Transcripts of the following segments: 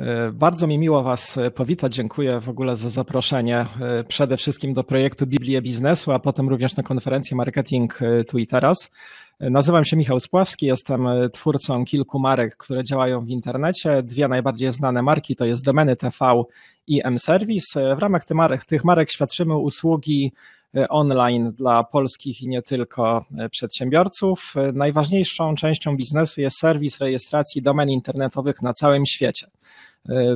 E, bardzo mi miło Was e, powitać. Dziękuję w ogóle za zaproszenie e, przede wszystkim do projektu Biblię Biznesu, a potem również na konferencję Marketing Tu i Teraz. Nazywam się Michał Spławski, jestem twórcą kilku marek, które działają w internecie. Dwie najbardziej znane marki to jest Domeny TV i M-Service. W ramach tych marek, tych marek świadczymy usługi E, online dla polskich i nie tylko e, przedsiębiorców. E, najważniejszą częścią biznesu jest serwis rejestracji domen internetowych na całym świecie.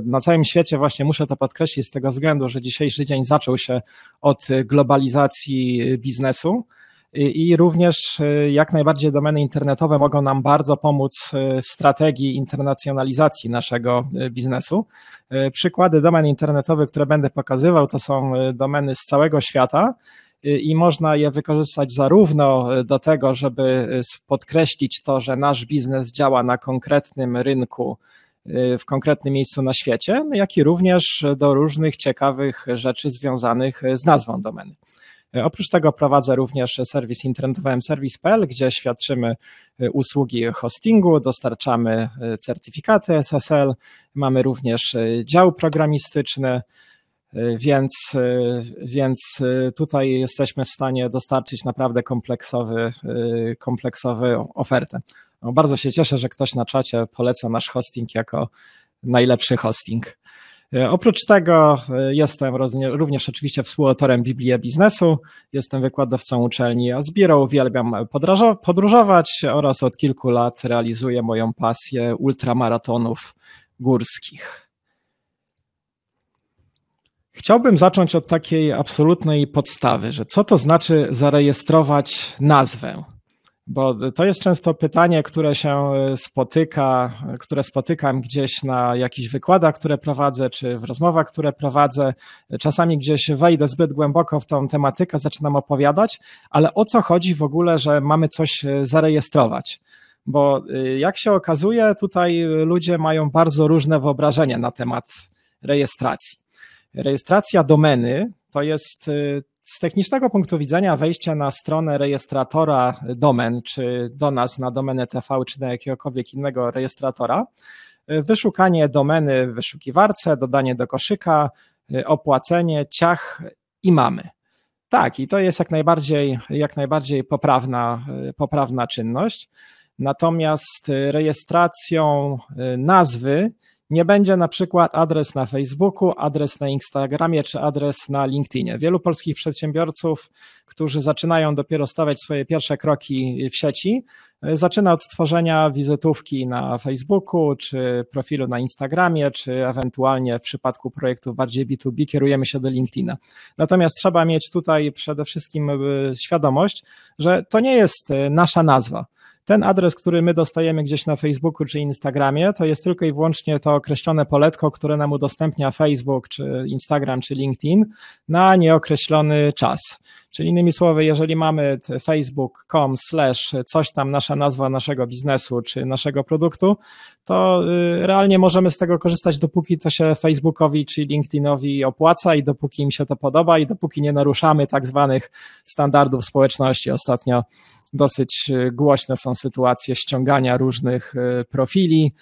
Na całym świecie właśnie muszę to podkreślić z tego względu, że dzisiejszy dzień zaczął się od globalizacji biznesu. I również jak najbardziej domeny internetowe mogą nam bardzo pomóc w strategii internacjonalizacji naszego biznesu. Przykłady domen internetowych, które będę pokazywał, to są domeny z całego świata Y, i można je wykorzystać zarówno y, do tego, żeby y, podkreślić to, że nasz biznes działa na konkretnym rynku, w konkretnym miejscu na świecie, no, jak i również do różnych ciekawych rzeczy związanych z nazwą domeny. Oprócz tego prowadzę również serwis internetowy service.pl, gdzie świadczymy usługi hostingu, dostarczamy certyfikaty SSL, mamy również dział programistyczny, więc, więc tutaj jesteśmy w stanie dostarczyć naprawdę kompleksowy, kompleksową ofertę. No, bardzo się cieszę, że ktoś na czacie poleca nasz hosting jako najlepszy hosting. Oprócz tego e, jestem również oczywiście współautorem Biblii Biznesu, jestem wykładowcą uczelni Azbiro, uwielbiam podróżować oraz od kilku lat realizuję moją pasję ultramaratonów górskich. Chciałbym zacząć od takiej absolutnej podstawy, że co to znaczy zarejestrować nazwę? Bo to jest często pytanie, które się e, spotyka, które spotykam gdzieś na jakichś wykładach, które prowadzę, czy w rozmowach, które prowadzę. Czasami gdzieś wejdę zbyt głęboko w tą tematykę, zaczynam opowiadać, ale o co chodzi w ogóle, że mamy coś e, zarejestrować? Bo e, jak się okazuje, tutaj ludzie mają bardzo różne wyobrażenia na temat rejestracji. Rejestracja domeny to jest y, z technicznego punktu widzenia wejście na stronę rejestratora domen, czy do nas na domenę TV, czy na jakiegokolwiek innego rejestratora, y, wyszukanie domeny w wyszukiwarce, dodanie do koszyka, y, opłacenie, ciach i mamy. Tak, i to jest jak najbardziej, jak najbardziej poprawna, poprawna czynność. Natomiast rejestracją nazwy nie będzie na przykład adres na Facebooku, adres na Instagramie czy adres na LinkedInie. Wielu polskich przedsiębiorców, którzy zaczynają dopiero stawiać swoje pierwsze kroki w sieci, e, zaczyna od stworzenia wizytówki na Facebooku, czy profilu na Instagramie, czy ewentualnie w przypadku projektów bardziej B2B kierujemy się do LinkedIna. Natomiast trzeba mieć tutaj przede wszystkim e, świadomość, że to nie jest e, nasza nazwa. Ten adres, który my dostajemy gdzieś na Facebooku czy Instagramie, to jest tylko i wyłącznie to określone poletko, które nam udostępnia Facebook czy Instagram czy LinkedIn na nieokreślony czas. Czyli innymi słowy, jeżeli mamy facebook.com slash coś tam nasza nazwa naszego biznesu czy naszego produktu, to y, realnie możemy z tego korzystać, dopóki to się Facebookowi czy LinkedInowi opłaca i dopóki im się to podoba i dopóki nie naruszamy tak zwanych standardów społeczności. Ostatnio Dosyć e, głośne są sytuacje ściągania różnych e, profili,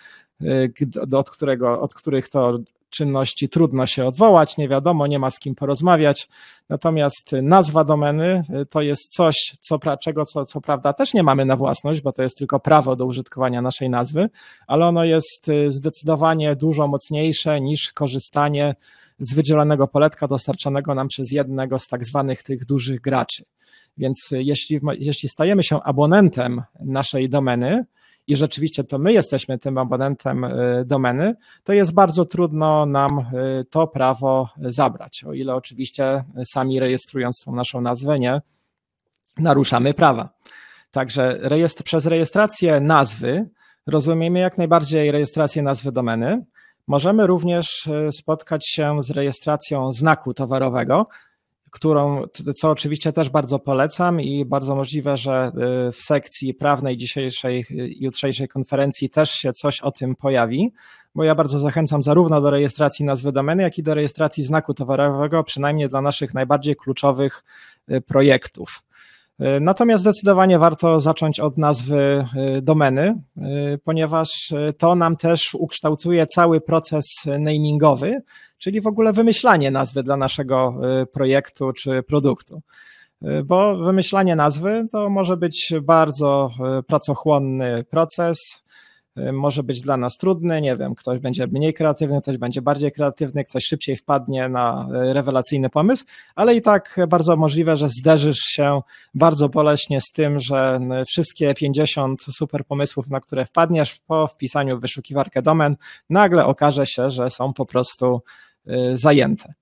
e, od, którego, od których to czynności trudno się odwołać, nie wiadomo, nie ma z kim porozmawiać. Natomiast nazwa domeny to jest coś, co, czego co, co prawda też nie mamy na własność, bo to jest tylko prawo do użytkowania naszej nazwy, ale ono jest zdecydowanie dużo mocniejsze niż korzystanie z wydzielonego poletka dostarczanego nam przez jednego z tak zwanych tych dużych graczy. Więc e, jeśli, jeśli stajemy się abonentem naszej domeny, i rzeczywiście to my jesteśmy tym abonentem e, domeny, to jest bardzo trudno nam e, to prawo zabrać, o ile oczywiście sami rejestrując tą naszą nazwę nie naruszamy prawa. Także rejestr, przez rejestrację nazwy rozumiemy jak najbardziej rejestrację nazwy domeny, Możemy również e, spotkać się z rejestracją znaku towarowego, którą, co oczywiście też bardzo polecam i bardzo możliwe, że e, w sekcji prawnej dzisiejszej, e, jutrzejszej konferencji też się coś o tym pojawi, bo ja bardzo zachęcam zarówno do rejestracji nazwy domeny, jak i do rejestracji znaku towarowego, przynajmniej dla naszych najbardziej kluczowych projektów. E, natomiast zdecydowanie warto zacząć od nazwy e, domeny, e, ponieważ to nam też ukształtuje cały proces namingowy, czyli w ogóle wymyślanie nazwy dla naszego projektu czy produktu. Bo wymyślanie nazwy to może być bardzo pracochłonny proces, Y, może być dla nas trudny, nie wiem, ktoś będzie mniej kreatywny, ktoś będzie bardziej kreatywny, ktoś szybciej wpadnie na y, rewelacyjny pomysł, ale i tak bardzo możliwe, że zderzysz się bardzo boleśnie z tym, że y, wszystkie 50 super pomysłów, na które wpadniesz po wpisaniu w wyszukiwarkę domen, nagle okaże się, że są po prostu zajęte.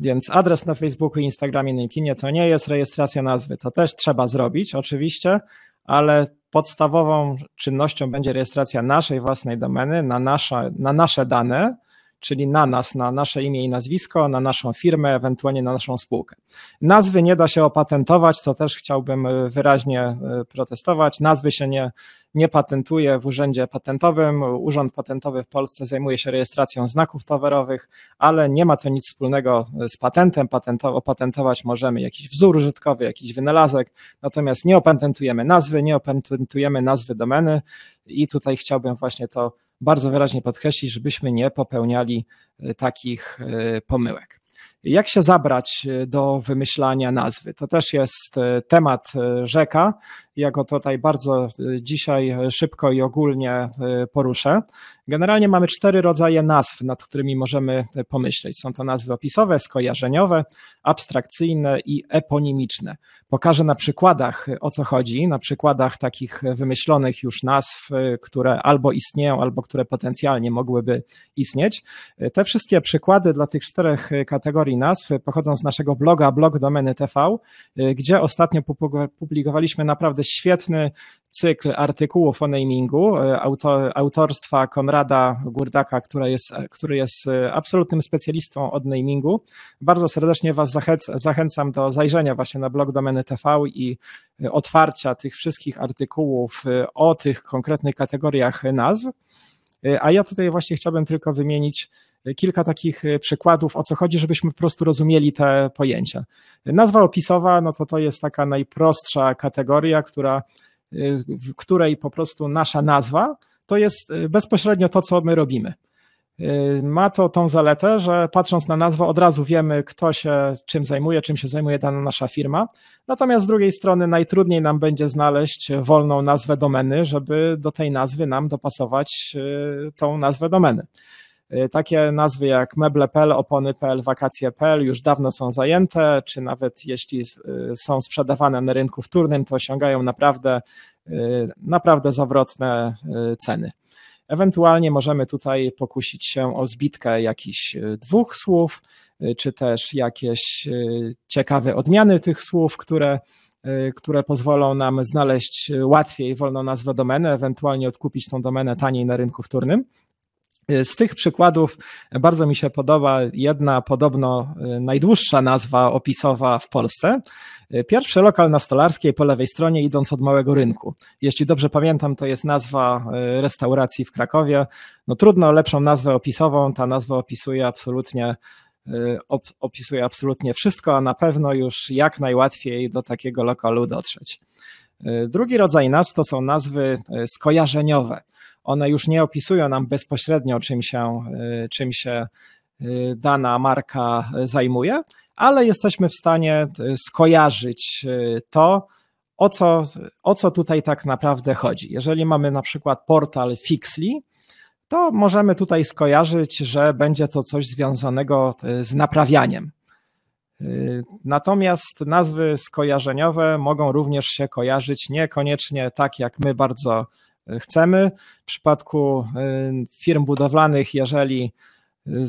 Więc adres na Facebooku, Instagramie, LinkedInie to nie jest rejestracja nazwy. To też trzeba zrobić, oczywiście, ale podstawową czynnością będzie rejestracja naszej własnej domeny na nasze, na nasze dane, czyli na nas, na nasze imię i nazwisko, na naszą firmę, ewentualnie na naszą spółkę. Nazwy nie da się opatentować, to też chciałbym e, wyraźnie e, protestować. Nazwy się nie, nie patentuje w urzędzie patentowym. Urząd patentowy w Polsce zajmuje się rejestracją znaków towarowych, ale nie ma to nic wspólnego e, z patentem. Patento, opatentować możemy jakiś wzór użytkowy, jakiś wynalazek, natomiast nie opatentujemy nazwy, nie opatentujemy nazwy domeny i tutaj chciałbym właśnie to bardzo wyraźnie podkreślić, żebyśmy nie popełniali e, takich e, pomyłek. Jak się zabrać e, do wymyślania nazwy? To też jest temat rzeka. Ja go tutaj bardzo e, dzisiaj e, szybko i ogólnie e, poruszę. Generalnie mamy cztery rodzaje nazw, nad którymi możemy pomyśleć. Są to nazwy opisowe, skojarzeniowe, abstrakcyjne i eponimiczne. Pokażę na przykładach o co chodzi, na przykładach takich wymyślonych już nazw, które albo istnieją, albo które potencjalnie mogłyby istnieć. Te wszystkie przykłady dla tych czterech kategorii nazw pochodzą z naszego bloga blog domeny TV, gdzie ostatnio publikowaliśmy naprawdę świetny cykl artykułów o namingu e, autorstwa Konrada Górdaka, która jest, e, który jest e, absolutnym specjalistą od namingu. Bardzo serdecznie Was zachęcam do zajrzenia właśnie na blog domeny TV i otwarcia tych wszystkich artykułów o tych konkretnych kategoriach nazw. A ja tutaj właśnie chciałbym tylko wymienić kilka takich e, przykładów, o co chodzi, żebyśmy po prostu rozumieli te pojęcia. Nazwa opisowa, no to to jest taka najprostsza kategoria, która, e, w której po prostu nasza nazwa to jest e, bezpośrednio to, co my robimy. Ma to tą zaletę, że patrząc na nazwę od razu wiemy, kto się czym zajmuje, czym się zajmuje dana nasza firma. Natomiast z drugiej strony najtrudniej nam będzie znaleźć wolną nazwę domeny, żeby do tej nazwy nam dopasować tą nazwę domeny. Y, takie nazwy jak meble.pl, opony.pl, wakacje.pl już dawno są zajęte, czy nawet jeśli y, są sprzedawane na rynku wtórnym, to osiągają naprawdę, y, naprawdę zawrotne ceny. Ewentualnie możemy tutaj pokusić się o zbitkę jakichś dwóch słów, czy też jakieś ciekawe odmiany tych słów, które, które pozwolą nam znaleźć łatwiej wolną nazwę domeny, ewentualnie odkupić tą domenę taniej na rynku wtórnym. Z tych przykładów bardzo mi się podoba jedna podobno e, najdłuższa nazwa opisowa w Polsce. E, pierwszy lokal na Stolarskiej po lewej stronie idąc od Małego Rynku. Jeśli dobrze pamiętam, to jest nazwa e, restauracji w Krakowie. No trudno lepszą nazwę opisową, ta nazwa opisuje absolutnie opisuje absolutnie wszystko, a na pewno już jak najłatwiej do takiego lokalu dotrzeć. Drugi rodzaj nazw to są nazwy skojarzeniowe one już nie opisują nam bezpośrednio, czym się, y, czym się y, dana marka zajmuje, ale jesteśmy w stanie y, skojarzyć to, o co, o co tutaj tak naprawdę chodzi. Jeżeli mamy na przykład portal Fixly, to możemy tutaj skojarzyć, że będzie to coś związanego z naprawianiem. Natomiast nazwy skojarzeniowe mogą również się kojarzyć niekoniecznie tak, jak my bardzo chcemy. W przypadku e, firm budowlanych, jeżeli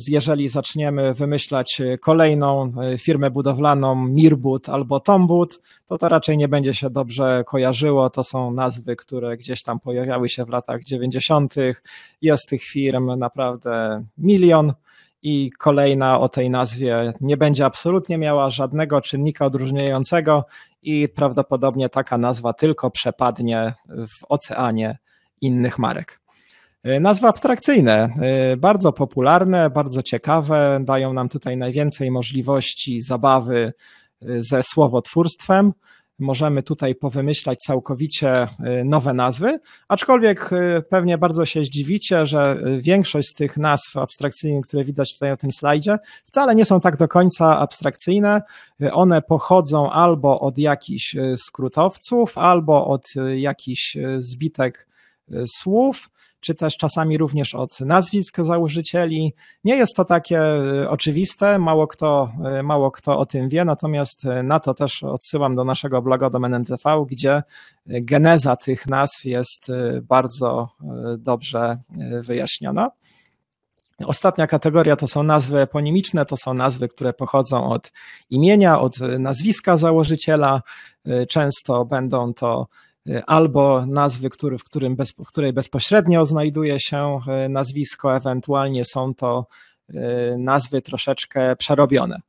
jeżeli zaczniemy wymyślać e, kolejną e, firmę budowlaną Mirbud albo Tombud, to to raczej nie będzie się dobrze kojarzyło. To są nazwy, które gdzieś tam pojawiały się w latach 90. Jest tych firm naprawdę milion. I kolejna o tej nazwie nie będzie absolutnie miała żadnego czynnika odróżniającego, i prawdopodobnie taka nazwa tylko przepadnie w oceanie innych marek. E, nazwy abstrakcyjne, e, bardzo popularne, bardzo ciekawe, dają nam tutaj najwięcej możliwości zabawy e, ze słowotwórstwem. Możemy tutaj powymyślać całkowicie nowe nazwy, aczkolwiek pewnie bardzo się zdziwicie, że większość z tych nazw abstrakcyjnych, które widać tutaj na tym slajdzie, wcale nie są tak do końca abstrakcyjne. One pochodzą albo od jakichś skrótowców, albo od jakichś zbitek Y, słów, czy też czasami również od nazwisk założycieli. Nie jest to takie y, oczywiste, mało kto, y, mało kto o tym wie, natomiast na to też odsyłam do naszego bloga Domen NTV, gdzie geneza tych nazw jest bardzo dobrze wyjaśniona. Ostatnia kategoria to są nazwy eponimiczne, to są nazwy, które pochodzą od imienia, od nazwiska założyciela. Często będą to albo nazwy, który, w, którym bez, w której bezpośrednio znajduje się e, nazwisko, ewentualnie są to e, nazwy troszeczkę przerobione.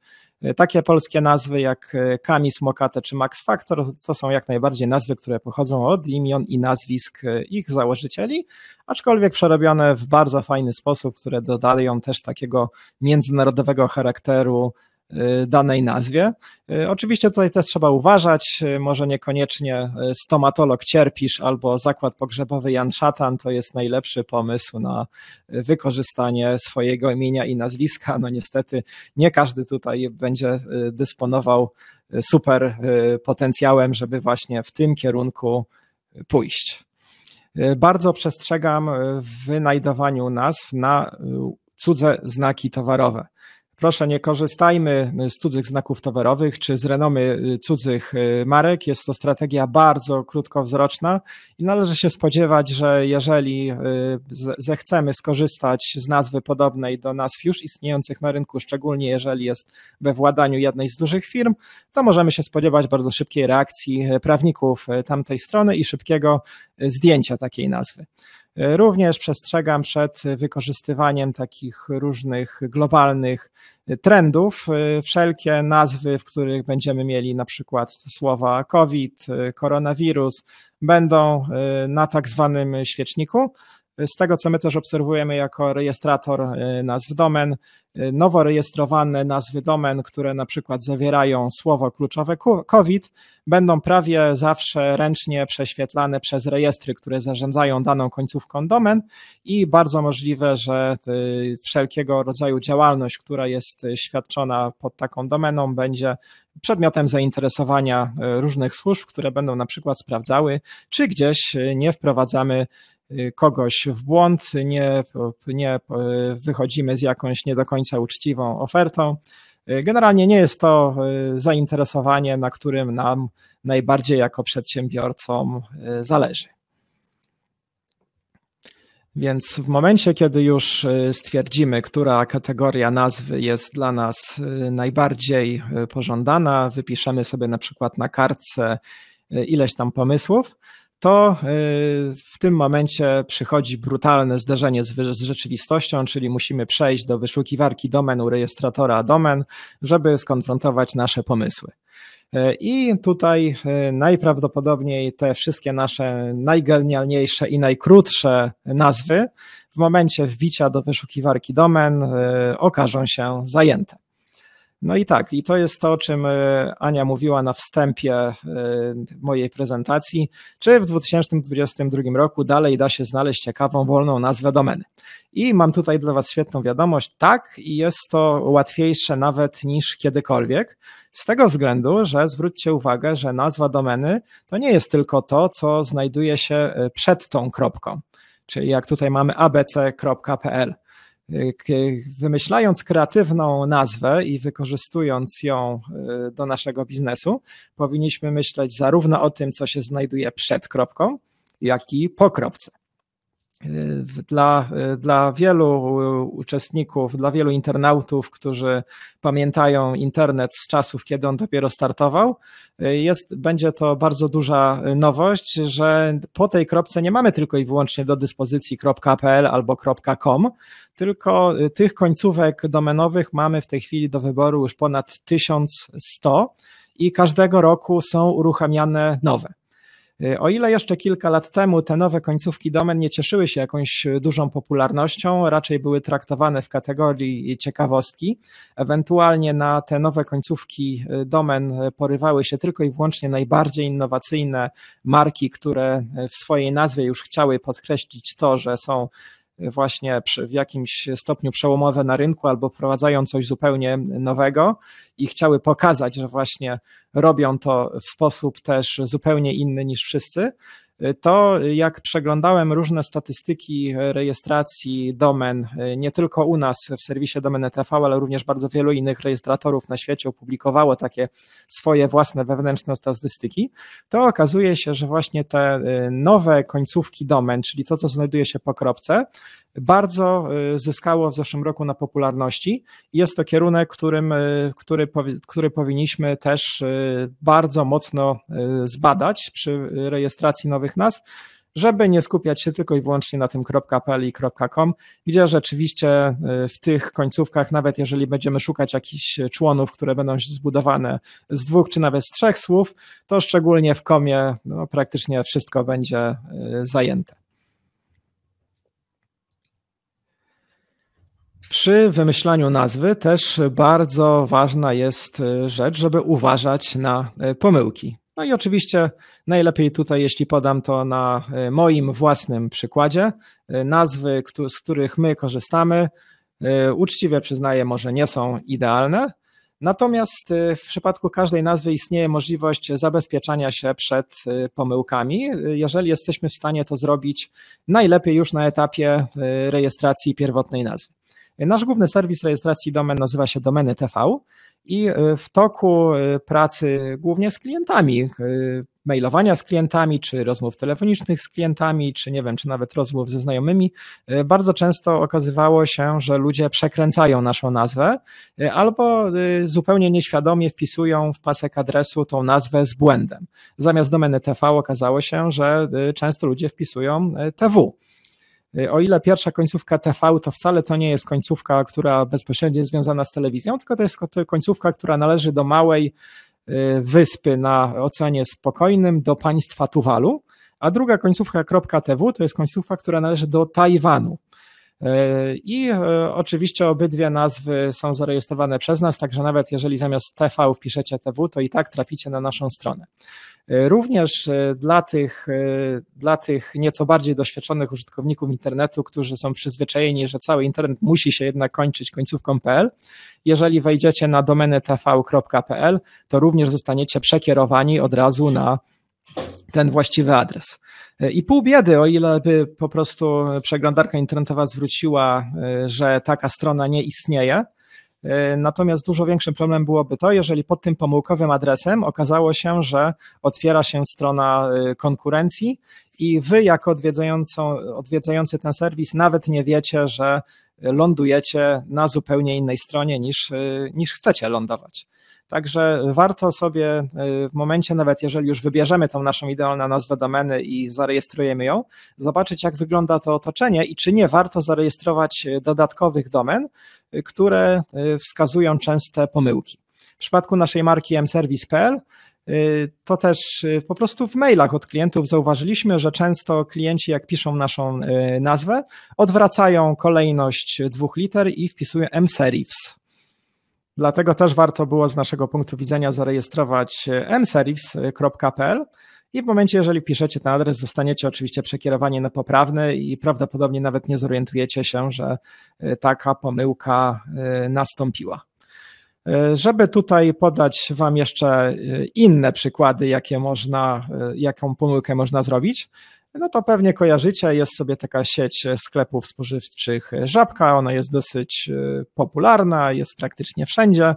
E, takie polskie nazwy jak Kamis, Mokate czy Max Factor to są jak najbardziej nazwy, które pochodzą od imion i nazwisk ich założycieli, aczkolwiek przerobione w bardzo fajny sposób, które dodają też takiego międzynarodowego charakteru Y, danej nazwie. Y, oczywiście tutaj też trzeba uważać, y, może niekoniecznie stomatolog cierpisz albo zakład pogrzebowy Jan Szatan to jest najlepszy pomysł na wykorzystanie swojego imienia i nazwiska. No niestety nie każdy tutaj będzie dysponował super potencjałem, żeby właśnie w tym kierunku pójść. Bardzo przestrzegam w wynajdowaniu nazw na cudze znaki towarowe. Proszę, nie korzystajmy z cudzych znaków towarowych czy z renomy y, cudzych y, marek. Jest to strategia bardzo krótkowzroczna i należy się spodziewać, że jeżeli y, zechcemy skorzystać z nazwy podobnej do nazw już istniejących na rynku, szczególnie jeżeli jest we władaniu jednej z dużych firm, to możemy się spodziewać bardzo szybkiej reakcji prawników tamtej strony i szybkiego zdjęcia takiej nazwy. Również przestrzegam przed wykorzystywaniem takich różnych globalnych trendów. Wszelkie nazwy, w których będziemy mieli na przykład słowa COVID, koronawirus, będą e, na tak zwanym świeczniku. Z tego, co my też obserwujemy jako rejestrator e, nazw domen, e, nowo rejestrowane nazwy domen, które na przykład zawierają słowo kluczowe COVID, będą prawie zawsze ręcznie prześwietlane przez rejestry, które zarządzają daną końcówką domen i bardzo możliwe, że e, wszelkiego rodzaju działalność, która jest świadczona pod taką domeną, będzie przedmiotem zainteresowania różnych służb, które będą na przykład sprawdzały, czy gdzieś nie wprowadzamy Y, kogoś w błąd, nie, nie y, wychodzimy z jakąś nie do końca uczciwą ofertą. Y, generalnie nie jest to zainteresowanie, na którym nam najbardziej jako przedsiębiorcom zależy. Więc w momencie, kiedy już stwierdzimy, która kategoria nazwy jest dla nas najbardziej pożądana, wypiszemy sobie na przykład na kartce ileś tam pomysłów, to y, w tym momencie przychodzi brutalne zderzenie z, z, rzeczywistością, czyli musimy przejść do wyszukiwarki domenu rejestratora domen, żeby skonfrontować nasze pomysły. Y, I tutaj y, najprawdopodobniej te wszystkie nasze najgenialniejsze i najkrótsze nazwy w momencie wbicia do wyszukiwarki domen okażą się zajęte. No i tak, i to jest to, o czym e, Ania mówiła na wstępie e, mojej prezentacji. Czy w 2022 roku dalej da się znaleźć ciekawą, wolną nazwę domeny? I mam tutaj dla Was świetną wiadomość. Tak, i jest to łatwiejsze nawet niż kiedykolwiek. Z tego względu, że zwróćcie uwagę, że nazwa domeny to nie jest tylko to, co znajduje się e, przed tą kropką. Czyli jak tutaj mamy abc.pl wymyślając kreatywną nazwę i wykorzystując ją e, do naszego biznesu, powinniśmy myśleć zarówno o tym, co się znajduje przed kropką, jak i po kropce dla, dla wielu e, uczestników, dla wielu internautów, którzy pamiętają internet z czasów, kiedy on dopiero startował, e, jest, będzie to bardzo duża nowość, że po tej kropce nie mamy tylko i wyłącznie do dyspozycji .pl albo .com, tylko e, tych końcówek domenowych mamy w tej chwili do wyboru już ponad 1100 i każdego roku są uruchamiane nowe. E, o ile jeszcze kilka lat temu te nowe końcówki domen nie cieszyły się jakąś dużą popularnością, raczej były traktowane w kategorii ciekawostki, ewentualnie na te nowe końcówki e, domen porywały się tylko i wyłącznie najbardziej innowacyjne marki, które e, w swojej nazwie już chciały podkreślić to, że są właśnie w jakimś stopniu przełomowe na rynku albo wprowadzają coś zupełnie nowego i chciały pokazać, że właśnie robią to w sposób też zupełnie inny niż wszyscy, to jak przeglądałem różne statystyki rejestracji domen, nie tylko u nas w serwisie Domeny TV, ale również bardzo wielu innych rejestratorów na świecie opublikowało takie swoje własne wewnętrzne statystyki, to okazuje się, że właśnie te y, nowe końcówki domen, czyli to, co znajduje się po kropce, bardzo y, zyskało w zeszłym roku na popularności i jest to kierunek, którym, y, który, który powinniśmy też y, bardzo mocno zbadać przy rejestracji nowych nazw, żeby nie skupiać się tylko i wyłącznie na tym .pl i .com, gdzie rzeczywiście w tych końcówkach, nawet jeżeli będziemy szukać jakichś członów, które będą zbudowane z dwóch czy nawet z trzech słów, to szczególnie w komie no, praktycznie wszystko będzie zajęte. Przy wymyślaniu nazwy też bardzo ważna jest e, rzecz, żeby uważać na e, pomyłki. No i oczywiście najlepiej tutaj, jeśli podam to na e, moim własnym przykładzie, nazwy, z których my korzystamy, uczciwie przyznaję, może nie są idealne, Natomiast w przypadku każdej nazwy istnieje możliwość zabezpieczania się przed pomyłkami. Jeżeli jesteśmy w stanie to zrobić, najlepiej już na etapie rejestracji pierwotnej nazwy. Nasz główny serwis rejestracji domen nazywa się Domeny TV i e, w toku e, pracy głównie z klientami, e, mailowania z klientami, czy rozmów telefonicznych z klientami, czy nie wiem, czy nawet rozmów ze znajomymi, bardzo często okazywało się, że ludzie przekręcają naszą nazwę albo zupełnie nieświadomie wpisują w pasek adresu tą nazwę z błędem. Zamiast domeny TV okazało się, że często ludzie wpisują TV. Y, o ile pierwsza końcówka TV to wcale to nie jest końcówka, która bezpośrednio jest związana z telewizją, tylko to jest końcówka, która należy do małej y, wyspy na Oceanie Spokojnym, do państwa Tuwalu, a druga końcówka .tv to jest końcówka, która należy do Tajwanu. Y, I oczywiście obydwie nazwy są zarejestrowane przez nas, także nawet jeżeli zamiast TV wpiszecie TV, to i tak traficie na naszą stronę. E, również e, dla tych, e, dla tych nieco bardziej doświadczonych użytkowników internetu, którzy są przyzwyczajeni, że cały internet musi się jednak kończyć końcówką jeżeli wejdziecie na domenę tv.pl, to również zostaniecie przekierowani od razu na ten właściwy adres. I pół biedy, o ile by po prostu przeglądarka internetowa zwróciła, że taka strona nie istnieje, E, natomiast dużo większym problemem byłoby to, jeżeli pod tym pomyłkowym adresem okazało się, że otwiera się strona e, konkurencji i wy jako odwiedzający ten serwis nawet nie wiecie, że lądujecie na zupełnie innej stronie niż, y, niż chcecie lądować. Także warto sobie y, w momencie, nawet jeżeli już wybierzemy tą naszą idealną nazwę domeny i zarejestrujemy ją, zobaczyć, jak wygląda to otoczenie i czy nie warto zarejestrować y, dodatkowych domen, które wskazują częste pomyłki. W przypadku naszej marki mservice.pl Y, to też y, po prostu w mailach od klientów zauważyliśmy, że często klienci, jak piszą naszą y, nazwę, odwracają kolejność dwóch liter i wpisują mserifs. Dlatego też warto było z naszego punktu widzenia zarejestrować mserifs.pl i w momencie, jeżeli piszecie ten adres, zostaniecie oczywiście przekierowani na poprawny i prawdopodobnie nawet nie zorientujecie się, że taka pomyłka nastąpiła. E, żeby tutaj podać Wam jeszcze e, inne przykłady, jakie można, e, jaką pomyłkę można zrobić, no to pewnie kojarzycie, jest sobie taka sieć sklepów spożywczych Żabka, ona jest dosyć popularna, jest praktycznie wszędzie.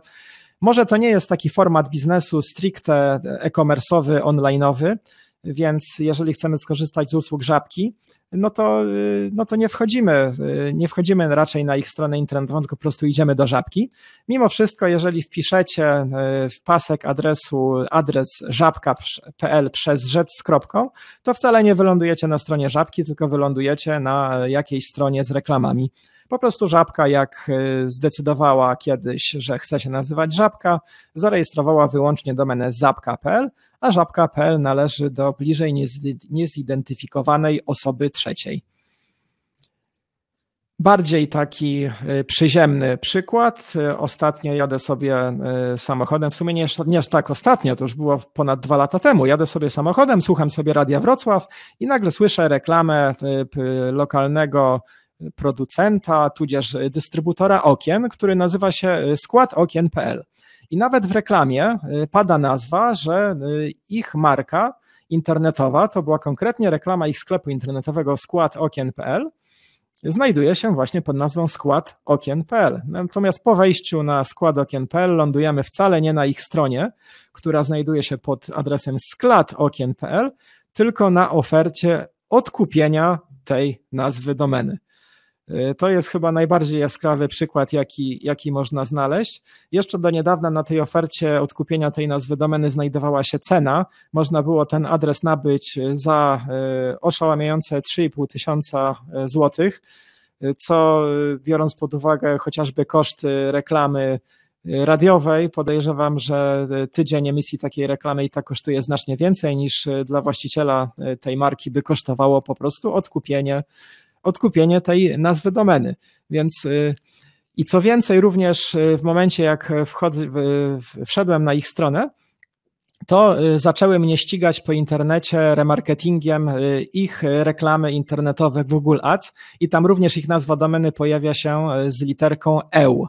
Może to nie jest taki format biznesu stricte e-commerce'owy, online'owy, więc jeżeli chcemy skorzystać z usług żabki, no to, y, no to nie wchodzimy, y, nie wchodzimy raczej na ich stronę internetową, tylko po prostu idziemy do żabki. Mimo wszystko, jeżeli wpiszecie y, w pasek adresu adres żabka.pl przez rzecz z kropką, to wcale nie wylądujecie na stronie żabki, tylko wylądujecie na jakiejś stronie z reklamami. Po prostu żabka, jak e, zdecydowała kiedyś, że chce się nazywać żabka, zarejestrowała wyłącznie domenę żabka.pl, a żabka.pl należy do bliżej niezidentyfikowanej osoby trzeciej. Bardziej taki e, przyziemny przykład. E, ostatnio jadę sobie samochodem, w sumie nie, nie aż tak ostatnio, to już było ponad dwa lata temu. Jadę sobie samochodem, słucham sobie Radia Wrocław i nagle słyszę reklamę lokalnego producenta, tudzież e, dystrybutora okien, który nazywa się e, składokien.pl. I nawet w reklamie e, pada nazwa, że ich marka internetowa, to była konkretnie reklama ich sklepu internetowego składokien.pl, znajduje się właśnie pod nazwą składokien.pl. Natomiast po wejściu na składokien.pl lądujemy wcale nie na ich stronie, która znajduje się pod adresem składokien.pl, tylko na ofercie odkupienia tej nazwy domeny. E, to jest chyba najbardziej jaskrawy przykład, jaki, jaki można znaleźć. Jeszcze do niedawna na tej ofercie odkupienia tej nazwy domeny znajdowała się cena. Można było ten adres nabyć e, za e, oszałamiające 3,5 tysiąca złotych, co biorąc pod uwagę chociażby koszty reklamy radiowej, podejrzewam, że tydzień emisji takiej reklamy i tak kosztuje znacznie więcej niż dla właściciela tej marki by kosztowało po prostu odkupienie odkupienie tej nazwy domeny. Więc y, i co więcej, również y, w momencie, jak wchodzę, wszedłem na ich stronę, to y, zaczęły mnie ścigać po internecie remarketingiem ich reklamy internetowe Google Ads i tam również ich nazwa domeny pojawia się z literką EU.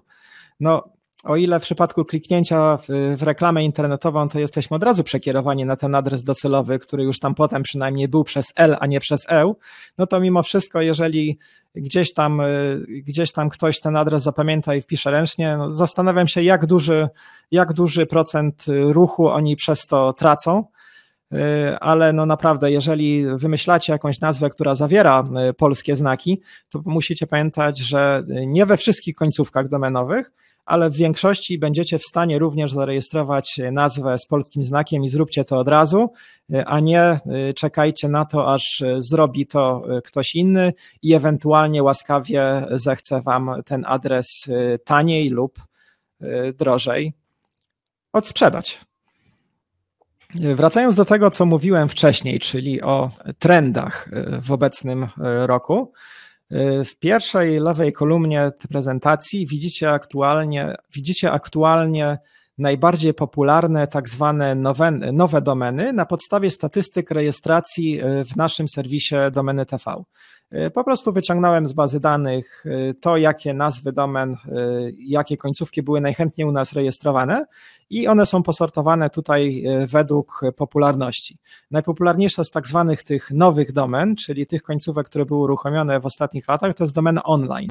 No, o ile w przypadku kliknięcia w, w, reklamę internetową, to jesteśmy od razu przekierowani na ten adres docelowy, który już tam potem przynajmniej był przez L, a nie przez EU, no to mimo wszystko, jeżeli gdzieś tam, y, gdzieś tam ktoś ten adres zapamięta i wpisze ręcznie, no zastanawiam się, jak duży, jak duży procent y, ruchu oni przez to tracą y, ale no naprawdę, jeżeli wymyślacie jakąś nazwę, która zawiera polskie znaki, to musicie pamiętać, że nie we wszystkich końcówkach domenowych, ale w większości będziecie w stanie również zarejestrować nazwę z polskim znakiem i zróbcie to od razu, a nie y, czekajcie na to, aż y, zrobi to y, ktoś inny i ewentualnie łaskawie zechce Wam ten adres taniej lub drożej odsprzedać. Wracając do tego, co mówiłem wcześniej, czyli o trendach w obecnym roku, Y, w pierwszej lewej kolumnie tej prezentacji widzicie aktualnie, widzicie aktualnie najbardziej popularne tak zwane nowe, nowe domeny na podstawie statystyk rejestracji y, w naszym serwisie Domeny TV. E, po prostu wyciągnąłem z bazy danych e, to, jakie nazwy domen, e, jakie końcówki były najchętniej u nas rejestrowane i one są posortowane tutaj według popularności. Najpopularniejsza z tak zwanych tych nowych domen, czyli tych końcówek, które były uruchomione w ostatnich latach, to jest domena online.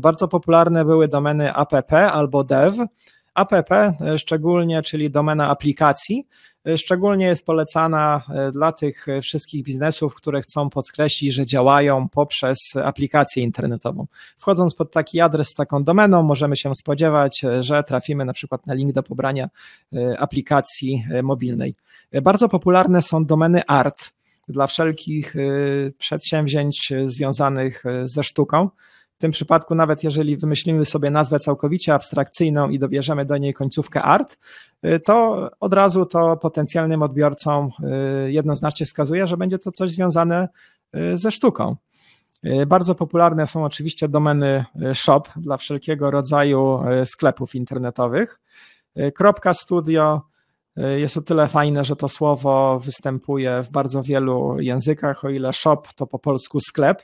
Bardzo popularne były domeny app albo dev, app szczególnie, czyli domena aplikacji, E, szczególnie jest polecana e, dla tych e, wszystkich biznesów, które chcą podkreślić, że działają poprzez aplikację internetową. Wchodząc pod taki adres z taką domeną, możemy się spodziewać, że trafimy na przykład na link do pobrania aplikacji mobilnej. Bardzo popularne są domeny art dla wszelkich przedsięwzięć związanych ze sztuką. W tym przypadku, nawet jeżeli wymyślimy sobie nazwę całkowicie abstrakcyjną i dobierzemy do niej końcówkę art, y, to od razu to potencjalnym odbiorcom y, jednoznacznie wskazuje, że będzie to coś związane y, ze sztuką. Bardzo popularne są oczywiście domeny shop dla wszelkiego rodzaju sklepów internetowych. Kropka studio jest o tyle fajne, że to słowo występuje w bardzo wielu językach, o ile shop to po polsku sklep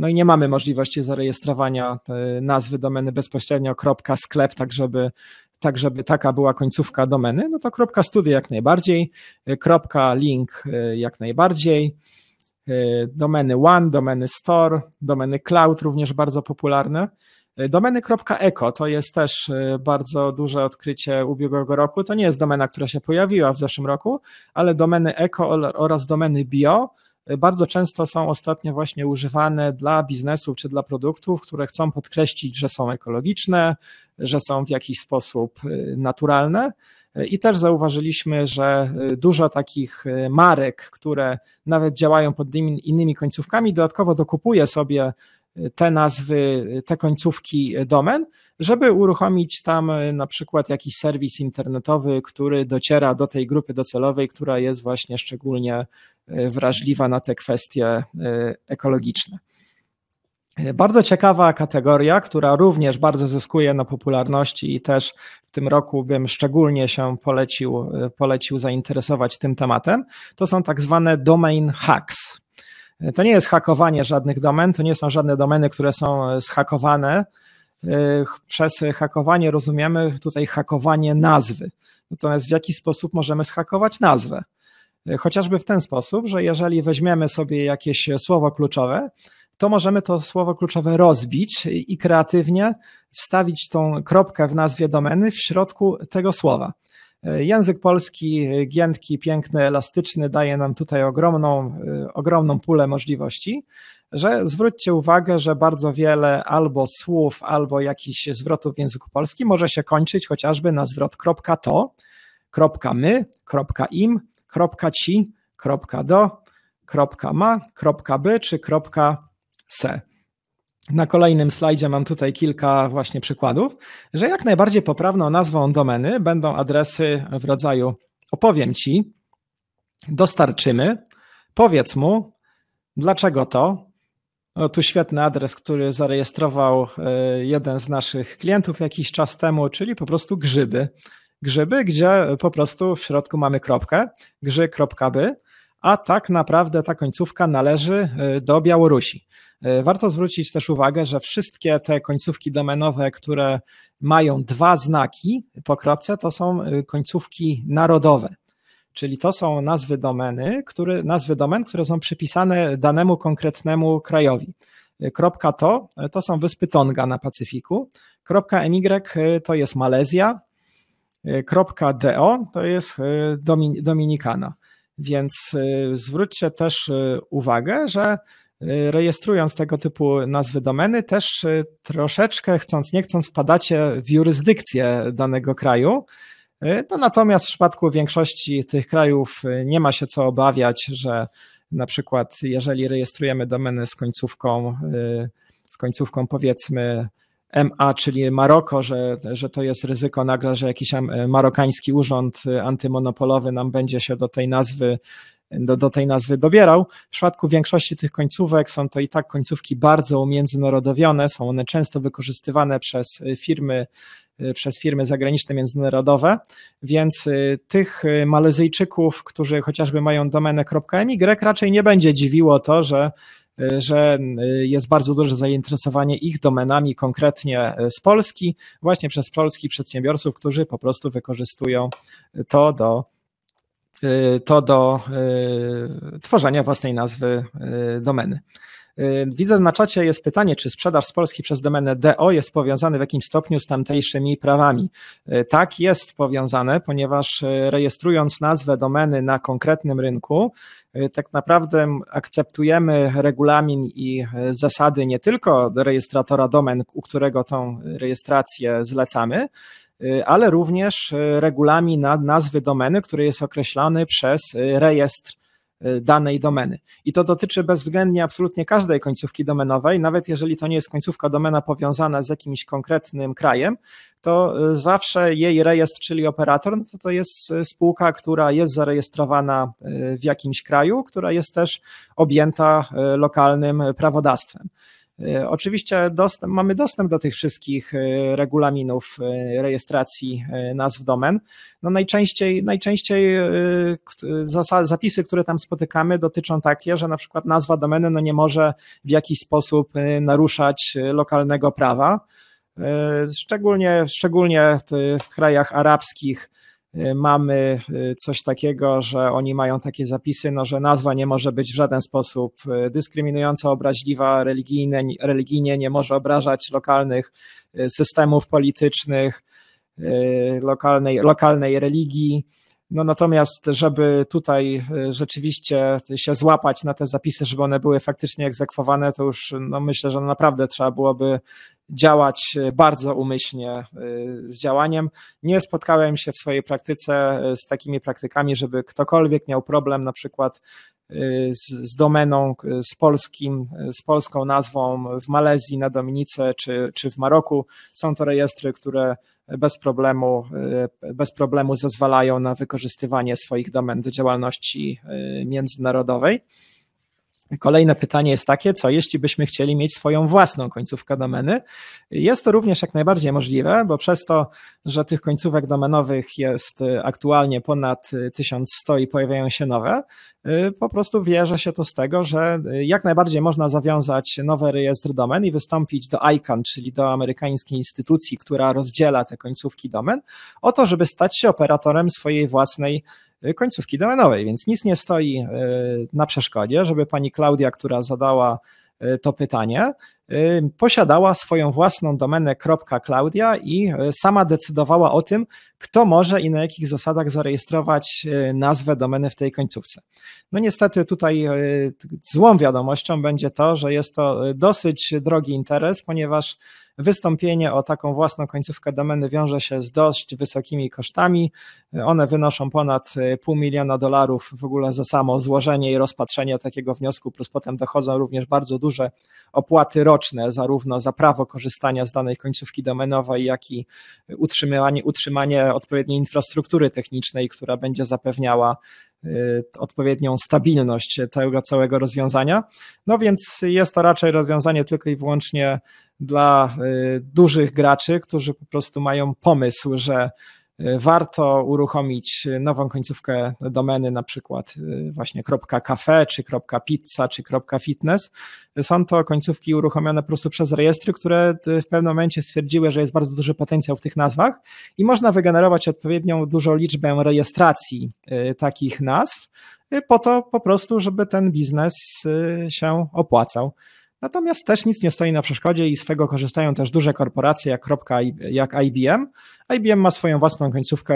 no i nie mamy możliwości zarejestrowania e, nazwy domeny bezpośrednio .sklep, tak żeby, tak żeby taka była końcówka domeny, no to kropka jak najbardziej, e, kropka link e, jak najbardziej, domeny one, domeny store, domeny cloud również bardzo popularne. Domeny.eco to jest też bardzo duże odkrycie ubiegłego roku. To nie jest domena, która się pojawiła w zeszłym roku, ale domeny eco oraz domeny bio bardzo często są ostatnio właśnie używane dla biznesów czy dla produktów, które chcą podkreślić, że są ekologiczne, że są w jakiś sposób y, naturalne. I też zauważyliśmy, że y, dużo takich y, marek, które nawet działają pod innymi końcówkami, dodatkowo dokupuje sobie te nazwy, te końcówki domen, żeby uruchomić tam e, na przykład jakiś serwis internetowy, który dociera do tej grupy docelowej, która jest właśnie szczególnie e, wrażliwa na te kwestie e, ekologiczne. Bardzo ciekawa kategoria, która również bardzo zyskuje na popularności i też w tym roku bym szczególnie się polecił, polecił zainteresować tym tematem, to są tak zwane domain hacks. To nie jest hakowanie żadnych domen, to nie są żadne domeny, które są zhakowane, E, przez hakowanie rozumiemy tutaj hakowanie nazwy. Natomiast w jaki sposób możemy schakować nazwę? E, chociażby w ten sposób, że jeżeli weźmiemy sobie jakieś słowo kluczowe, to możemy to słowo kluczowe rozbić i kreatywnie wstawić tą kropkę w nazwie domeny w środku tego słowa. E, język polski, giętki, piękny, elastyczny, daje nam tutaj ogromną, ogromną pulę możliwości, że zwróćcie uwagę, że bardzo wiele albo słów, albo jakichś zwrotów w języku polskim może się kończyć chociażby na zwrot .to, .my, .im, .ci, .do, .ma, .by czy .se. Na kolejnym slajdzie mam tutaj kilka właśnie przykładów, że jak najbardziej poprawną nazwą domeny będą adresy w rodzaju opowiem ci, dostarczymy, powiedz mu, dlaczego to, no, tu świetny adres, który zarejestrował e, jeden z naszych klientów jakiś czas temu, czyli po prostu grzyby. Grzyby, gdzie po prostu w środku mamy kropkę, grzy.by, a tak naprawdę ta końcówka należy e, do Białorusi. E, warto zwrócić też uwagę, że wszystkie te końcówki domenowe, które mają dwa znaki po kropce, to są końcówki narodowe. Czyli to są nazwy domeny, które, nazwy domen, które są przypisane danemu konkretnemu krajowi. Kropka to to są wyspy Tonga na Pacyfiku. Kropka MY to jest Malezja. Kropka DO to jest e, Dominikana. Więc e, zwróćcie też e, uwagę, że rejestrując tego typu nazwy domeny, też troszeczkę chcąc nie chcąc wpadacie w jurysdykcję danego kraju to e, no natomiast w przypadku większości tych krajów e, nie ma się co obawiać, że na przykład jeżeli rejestrujemy domeny z końcówką, e, z końcówką powiedzmy MA, czyli Maroko, że, że to jest ryzyko nagle, że jakiś marokański urząd antymonopolowy nam będzie się do tej nazwy do, do tej nazwy dobierał. W przypadku większości tych końcówek są to i tak końcówki bardzo umiędzynarodowione, są one często wykorzystywane przez firmy przez firmy zagraniczne, międzynarodowe, więc y, tych y, Malezyjczyków, którzy chociażby mają domenę.my, raczej nie będzie dziwiło to, że y, że jest bardzo duże zainteresowanie ich domenami, konkretnie z Polski, właśnie przez polskich przedsiębiorców, którzy po prostu wykorzystują to do Y, to do y, tworzenia własnej nazwy y, domeny. Widzę na czacie jest pytanie, czy sprzedaż z Polski przez domenę DO jest powiązany w jakimś stopniu z tamtejszymi prawami. Tak, jest powiązane, ponieważ rejestrując nazwę domeny na konkretnym rynku, tak naprawdę akceptujemy regulamin i zasady nie tylko rejestratora domen, u którego tą rejestrację zlecamy, Y, ale również y, regulamin nazwy domeny, który jest określany przez y, rejestr danej domeny. I to dotyczy bezwzględnie absolutnie każdej końcówki domenowej, nawet jeżeli to nie jest końcówka domena powiązana z jakimś konkretnym krajem, to zawsze jej rejestr, czyli operator, no to, to jest spółka, która jest zarejestrowana w jakimś kraju, która jest też objęta lokalnym prawodawstwem. E, oczywiście dostęp, mamy dostęp do tych wszystkich e, regulaminów e, rejestracji nazw domen. No najczęściej, najczęściej zapisy, które tam spotykamy, dotyczą takie, że na przykład nazwa domeny no nie może w jakiś sposób naruszać lokalnego prawa. Szczególnie, szczególnie w krajach arabskich Y, mamy y, coś takiego, że oni mają takie zapisy, no, że nazwa nie może być w żaden sposób y, dyskryminująca, obraźliwa, religijne, religijnie nie może obrażać lokalnych systemów politycznych, lokalnej, lokalnej religii. No natomiast, żeby tutaj e, rzeczywiście się złapać na te zapisy, żeby one były faktycznie egzekwowane, to już no myślę, że naprawdę trzeba byłoby działać e, bardzo umyślnie e, z działaniem. Nie spotkałem się w swojej praktyce z takimi praktykami, żeby ktokolwiek miał problem na przykład Y, z, z domeną, y, z, polskim, y, z polską nazwą w Malezji, na Dominice czy, czy w Maroku. Są to rejestry, które bez problemu, bez problemu zezwalają na wykorzystywanie swoich domen do działalności międzynarodowej. Kolejne pytanie jest takie, co jeśli byśmy chcieli mieć swoją własną końcówkę domeny? Jest to również jak najbardziej możliwe, bo przez to, że tych końcówek domenowych jest y, aktualnie ponad 1100 y, i pojawiają się nowe, y, po prostu wierzę się to z tego, że jak najbardziej można zawiązać nowy rejestr domen i wystąpić do ICANN, czyli do amerykańskiej instytucji, która rozdziela te końcówki domen, o to, żeby stać się operatorem swojej własnej Y, końcówki domenowej, więc nic nie stoi y, na przeszkodzie, żeby pani Klaudia, która zadała y, to pytanie, posiadała swoją własną domenę .claudia i sama decydowała o tym, kto może i na jakich zasadach zarejestrować nazwę domeny w tej końcówce. No niestety tutaj złą wiadomością będzie to, że jest to dosyć drogi interes, ponieważ Wystąpienie o taką własną końcówkę domeny wiąże się z dość wysokimi kosztami. One wynoszą ponad e, pół miliona dolarów w ogóle za samo złożenie i rozpatrzenie takiego wniosku, plus potem dochodzą również bardzo duże opłaty roczne, zarówno za prawo korzystania z danej końcówki domenowej, jak i utrzymywanie, utrzymanie odpowiedniej infrastruktury technicznej, która będzie zapewniała Y, odpowiednią stabilność tego całego rozwiązania. No więc jest to raczej rozwiązanie tylko i wyłącznie dla y, dużych graczy, którzy po prostu mają pomysł, że warto uruchomić nową końcówkę domeny, na przykład y, właśnie .cafe, czy .pizza, czy .fitness. Są to końcówki uruchomione po prostu przez rejestry, które y, w pewnym momencie stwierdziły, że jest bardzo duży potencjał w tych nazwach i można wygenerować odpowiednią dużą liczbę rejestracji y, takich nazw po to po prostu, żeby ten biznes się opłacał. Natomiast też nic nie stoi na przeszkodzie i z tego korzystają też duże korporacje jak, jak IBM. IBM ma swoją własną końcówkę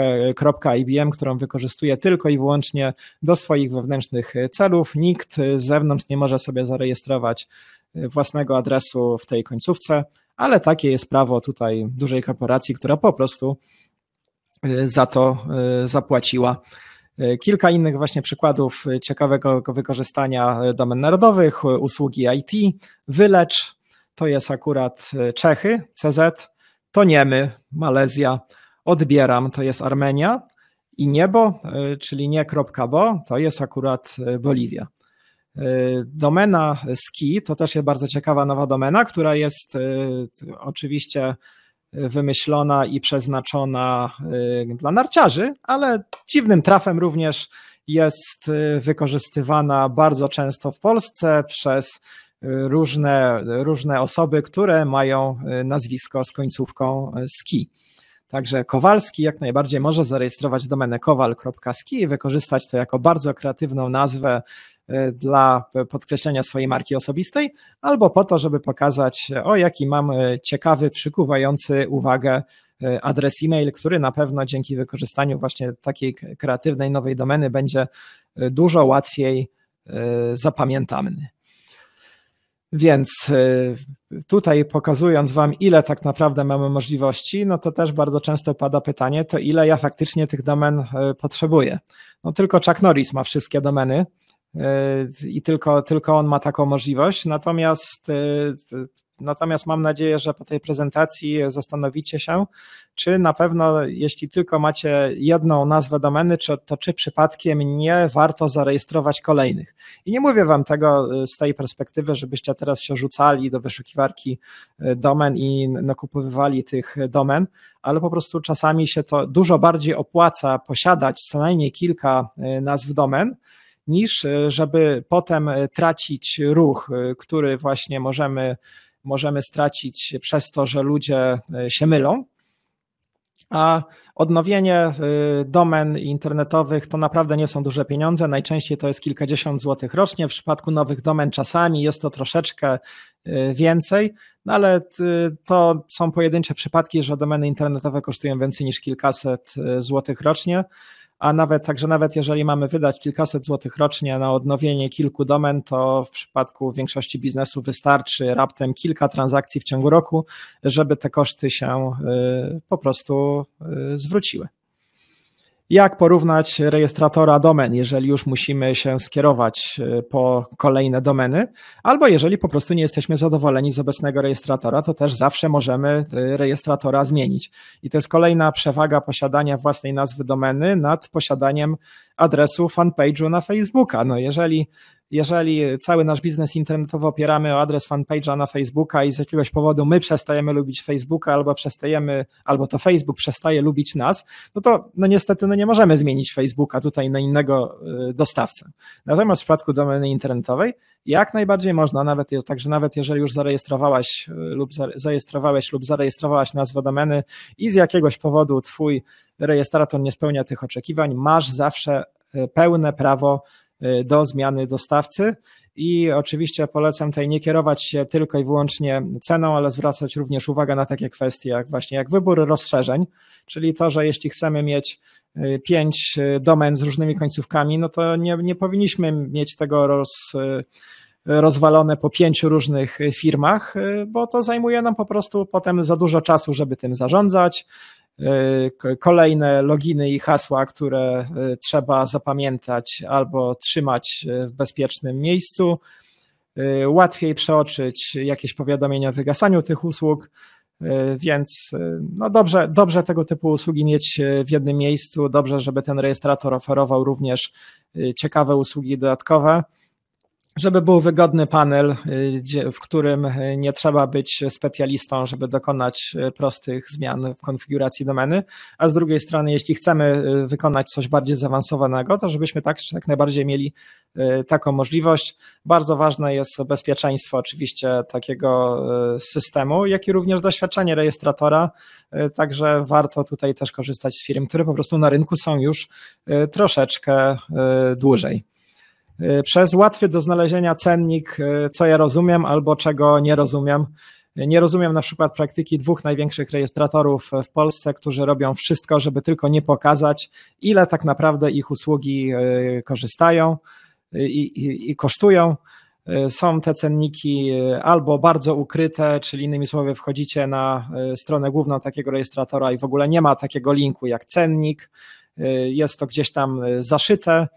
e, .ibm, którą wykorzystuje tylko i wyłącznie do swoich wewnętrznych e, celów. Nikt e, z zewnątrz nie może sobie zarejestrować własnego adresu w tej końcówce, ale takie jest prawo tutaj dużej korporacji, która po prostu za to zapłaciła. E, kilka innych właśnie przykładów e, ciekawego wykorzystania domen narodowych, e, usługi IT, Wylecz, to jest akurat Czechy, CZ, to Niemy, Malezja, Odbieram, to jest Armenia i Niebo, czyli nie.bo, to jest akurat Boliwia. Domena ski to też jest bardzo ciekawa nowa domena, która jest oczywiście wymyślona i przeznaczona y, dla narciarzy, ale dziwnym trafem również jest y, wykorzystywana bardzo często w Polsce przez y, różne, różne osoby, które mają nazwisko z końcówką ski. Także Kowalski jak najbardziej może zarejestrować domenę kowal.ski i wykorzystać to jako bardzo kreatywną nazwę E, dla podkreślenia swojej marki osobistej, albo po to, żeby pokazać, o jaki mam e, ciekawy, przykuwający uwagę e, adres e-mail, który na pewno dzięki wykorzystaniu właśnie takiej kreatywnej nowej domeny będzie dużo łatwiej zapamiętany. Więc tutaj pokazując Wam, ile tak naprawdę mamy możliwości, no to też bardzo często pada pytanie, to ile ja faktycznie tych domen potrzebuję. No tylko Chuck Norris ma wszystkie domeny, E, i tylko, tylko on ma taką możliwość. Natomiast e, Natomiast mam nadzieję, że po tej prezentacji zastanowicie się, czy na pewno, jeśli tylko macie jedną nazwę domeny, czy, to czy przypadkiem nie warto zarejestrować kolejnych. I nie mówię Wam tego e, z tej perspektywy, żebyście teraz się rzucali do wyszukiwarki domen i nakupywali tych domen, ale po prostu czasami się to dużo bardziej opłaca posiadać co najmniej kilka nazw domen niż e, żeby potem e, tracić ruch, e, który właśnie możemy, możemy stracić przez to, że ludzie się mylą. A odnowienie domen internetowych to naprawdę nie są duże pieniądze. Najczęściej to jest kilkadziesiąt złotych rocznie. W przypadku nowych domen czasami jest to troszeczkę więcej, no ale to są pojedyncze przypadki, że domeny internetowe kosztują więcej niż kilkaset złotych rocznie a nawet także nawet jeżeli mamy wydać kilkaset złotych rocznie na odnowienie kilku domen, to w przypadku większości biznesu wystarczy raptem kilka transakcji w ciągu roku, żeby te koszty się y, po prostu y, zwróciły. Jak porównać rejestratora domen, jeżeli już musimy się skierować e, po kolejne domeny, albo jeżeli po prostu nie jesteśmy zadowoleni z obecnego rejestratora, to też zawsze możemy e, rejestratora zmienić. I to jest kolejna przewaga posiadania własnej nazwy domeny nad posiadaniem adresu fanpage'u na Facebooka. No jeżeli jeżeli cały nasz biznes internetowy opieramy o adres fanpage'a na Facebooka i z jakiegoś powodu my przestajemy lubić Facebooka albo przestajemy, albo to Facebook przestaje lubić nas, no to no niestety no nie możemy zmienić Facebooka tutaj na innego y, dostawcę. Natomiast w przypadku domeny internetowej jak najbardziej można, nawet także nawet jeżeli już zarejestrowałaś y, lub zarejestrowałeś lub zarejestrowałaś nazwę domeny i z jakiegoś powodu twój rejestrator nie spełnia tych oczekiwań, masz zawsze y, pełne prawo E, do zmiany dostawcy. I oczywiście polecam tutaj nie kierować się tylko i wyłącznie ceną, ale zwracać również uwagę na takie kwestie jak właśnie jak wybór rozszerzeń, czyli to, że jeśli chcemy mieć e, pięć e, domen z różnymi końcówkami, no to nie, nie powinniśmy mieć tego roz, rozwalone po pięciu różnych firmach, bo to zajmuje nam po prostu potem za dużo czasu, żeby tym zarządzać, kolejne loginy i hasła, które e, trzeba zapamiętać albo trzymać e, w bezpiecznym miejscu. E, łatwiej przeoczyć jakieś powiadomienia o wygasaniu tych usług, więc no dobrze, dobrze tego typu usługi mieć w jednym miejscu. Dobrze, żeby ten rejestrator oferował również ciekawe usługi dodatkowe żeby był wygodny panel, y, w którym y, nie trzeba być specjalistą, żeby dokonać y, prostych zmian w konfiguracji domeny, a z drugiej strony, jeśli chcemy wykonać coś bardziej zaawansowanego, to żebyśmy tak jak najbardziej mieli taką możliwość. Bardzo ważne jest bezpieczeństwo oczywiście takiego systemu, jak i również doświadczenie rejestratora, także warto tutaj też korzystać z firm, które po prostu na rynku są już troszeczkę dłużej. E, przez łatwy do znalezienia cennik, e, co ja rozumiem albo czego nie rozumiem. E, nie rozumiem na przykład praktyki dwóch największych rejestratorów w Polsce, którzy robią wszystko, żeby tylko nie pokazać, ile tak naprawdę ich usługi korzystają i, i, i kosztują. Są te cenniki albo bardzo ukryte, czyli innymi słowy, wchodzicie na stronę główną takiego rejestratora i w ogóle nie ma takiego linku jak cennik, jest to gdzieś tam zaszyte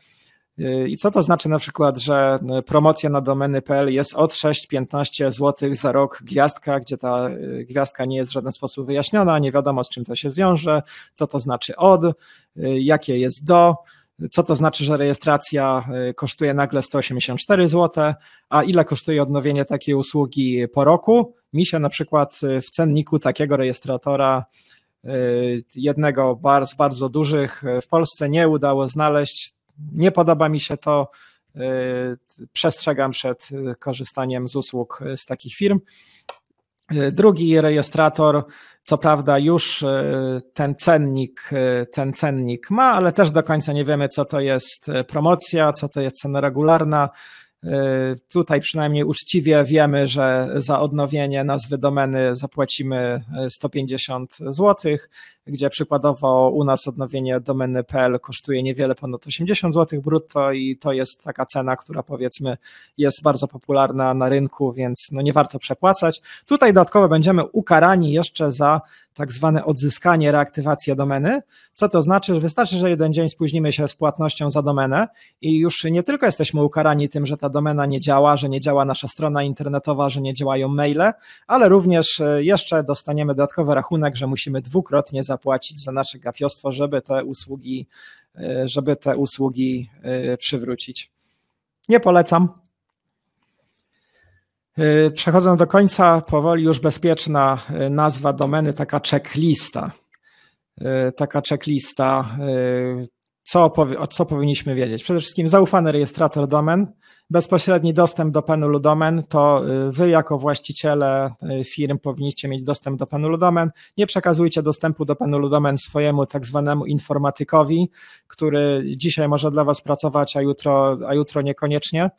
i co to znaczy na przykład, że e, promocja na domeny.pl jest od 6-15 zł za rok gwiazdka, gdzie ta e, gwiazdka nie jest w żaden sposób wyjaśniona, nie wiadomo z czym to się zwiąże, co to znaczy od, e, jakie jest do, co to znaczy, że rejestracja kosztuje nagle 184 zł, a ile kosztuje odnowienie takiej usługi po roku. Mi się na przykład w cenniku takiego rejestratora jednego z bardzo dużych w Polsce nie udało znaleźć nie podoba mi się to. Y, przestrzegam przed korzystaniem z usług z takich firm. Y, drugi rejestrator, co prawda, już y, ten cennik, ten cennik ma, ale też do końca nie wiemy, co to jest promocja, co to jest cena regularna. Tutaj przynajmniej uczciwie wiemy, że za odnowienie nazwy domeny zapłacimy 150 zł, gdzie przykładowo u nas odnowienie domeny.pl kosztuje niewiele ponad 80 zł brutto i to jest taka cena, która powiedzmy jest bardzo popularna na rynku, więc no nie warto przepłacać. Tutaj dodatkowo będziemy ukarani jeszcze za tak zwane odzyskanie, reaktywację domeny. Co to znaczy, że wystarczy, że jeden dzień spóźnimy się z płatnością za domenę i już nie tylko jesteśmy ukarani tym, że ta domena nie działa, że nie działa nasza strona internetowa, że nie działają maile, ale również e, jeszcze dostaniemy dodatkowy rachunek, że musimy dwukrotnie zapłacić zapłacić za nasze gapiostwo, żeby te usługi, e, żeby te usługi e, przywrócić. Nie polecam. E, Przechodząc do końca, powoli już bezpieczna nazwa domeny, taka checklista. Taka checklista, co, co powinniśmy wiedzieć? Przede wszystkim zaufany rejestrator domen, bezpośredni dostęp do panelu domen, to y, wy jako właściciele y, firm powinniście mieć dostęp do panelu domen. Nie przekazujcie dostępu do panelu domen swojemu tak zwanemu informatykowi, który dzisiaj może dla was pracować, a jutro, a jutro niekoniecznie.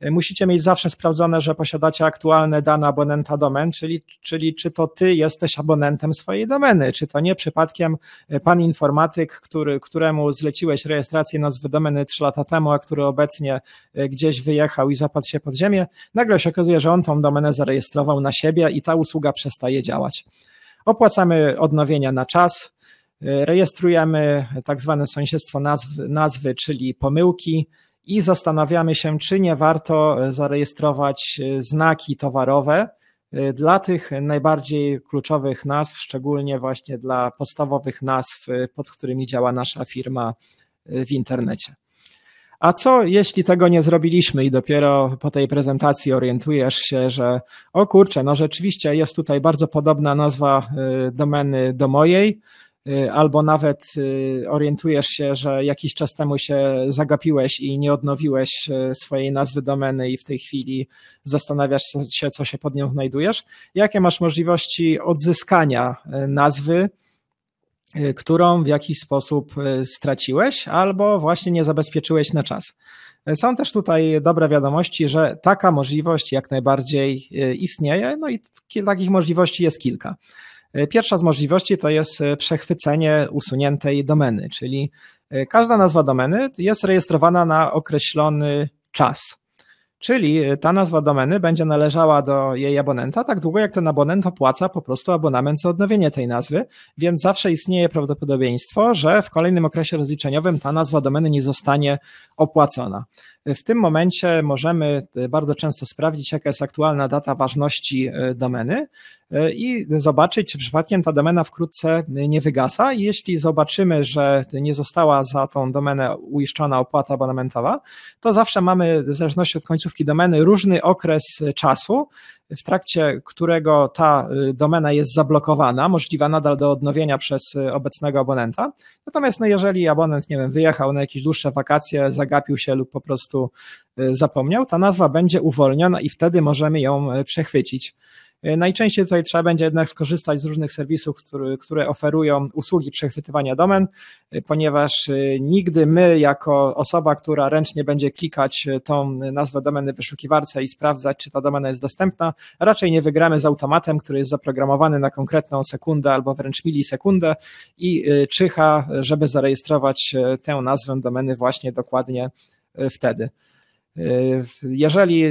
E, musicie mieć zawsze sprawdzone, że posiadacie aktualne dane abonenta domen, czyli, czyli czy to ty jesteś abonentem swojej domeny, czy to nie przypadkiem e, pan informatyk, który, któremu zleciłeś rejestrację nazwy domeny trzy lata temu, a który obecnie e, gdzieś wyjechał i zapadł się pod ziemię, nagle się okazuje, że on tą domenę zarejestrował na siebie i ta usługa przestaje działać. Opłacamy odnowienia na czas, rejestrujemy tak zwane sąsiedztwo nazw, nazwy, czyli pomyłki, i zastanawiamy się, czy nie warto e, zarejestrować e, znaki towarowe e, dla tych najbardziej kluczowych nazw, szczególnie właśnie dla podstawowych nazw, pod którymi działa nasza firma w internecie. A co jeśli tego nie zrobiliśmy i dopiero po tej prezentacji orientujesz się, że o kurczę, no rzeczywiście jest tutaj bardzo podobna nazwa domeny do mojej, Y, albo nawet y, orientujesz się, że jakiś czas temu się zagapiłeś i nie odnowiłeś y, swojej nazwy domeny i w tej chwili zastanawiasz się, co się pod nią znajdujesz, jakie masz możliwości odzyskania nazwy, którą w jakiś sposób straciłeś albo właśnie nie zabezpieczyłeś na czas. Są też tutaj dobre wiadomości, że taka możliwość jak najbardziej istnieje, no i takich możliwości jest kilka. E, pierwsza z możliwości to jest e, przechwycenie usuniętej domeny, czyli e, każda nazwa domeny jest rejestrowana na określony czas. Czyli ta nazwa domeny będzie należała do jej abonenta tak długo, jak ten abonent opłaca po prostu abonament za odnowienie tej nazwy, więc zawsze istnieje prawdopodobieństwo, że w kolejnym okresie rozliczeniowym ta nazwa domeny nie zostanie opłacona. W tym momencie możemy e, bardzo często sprawdzić, jaka jest aktualna data ważności e, domeny e, i zobaczyć, czy przypadkiem ta domena wkrótce nie wygasa. jeśli zobaczymy, że nie została za tą domenę uiszczona opłata abonamentowa, to zawsze mamy w zależności od końcówki domeny różny okres czasu w trakcie którego ta y, domena jest zablokowana, możliwa nadal do odnowienia przez y, obecnego abonenta. Natomiast no, jeżeli abonent, nie wiem, wyjechał na jakieś dłuższe wakacje, zagapił się lub po prostu y, zapomniał, ta nazwa będzie uwolniona i wtedy możemy ją przechwycić. E, najczęściej tutaj trzeba będzie jednak skorzystać z różnych serwisów, który, które oferują usługi przechwytywania domen, e, ponieważ e, nigdy my, jako osoba, która ręcznie będzie klikać tą nazwę domeny w wyszukiwarce i sprawdzać, czy ta domena jest dostępna, raczej nie wygramy z automatem, który jest zaprogramowany na konkretną sekundę albo wręcz milisekundę i czyha, żeby zarejestrować tę nazwę domeny właśnie dokładnie wtedy. E, jeżeli,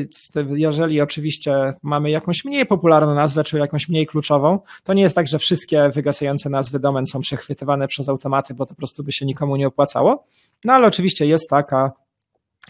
jeżeli oczywiście mamy jakąś mniej popularną nazwę, czy jakąś mniej kluczową, to nie jest tak, że wszystkie wygasające nazwy domen są przechwytywane przez automaty, bo to po prostu by się nikomu nie opłacało. No ale oczywiście jest taka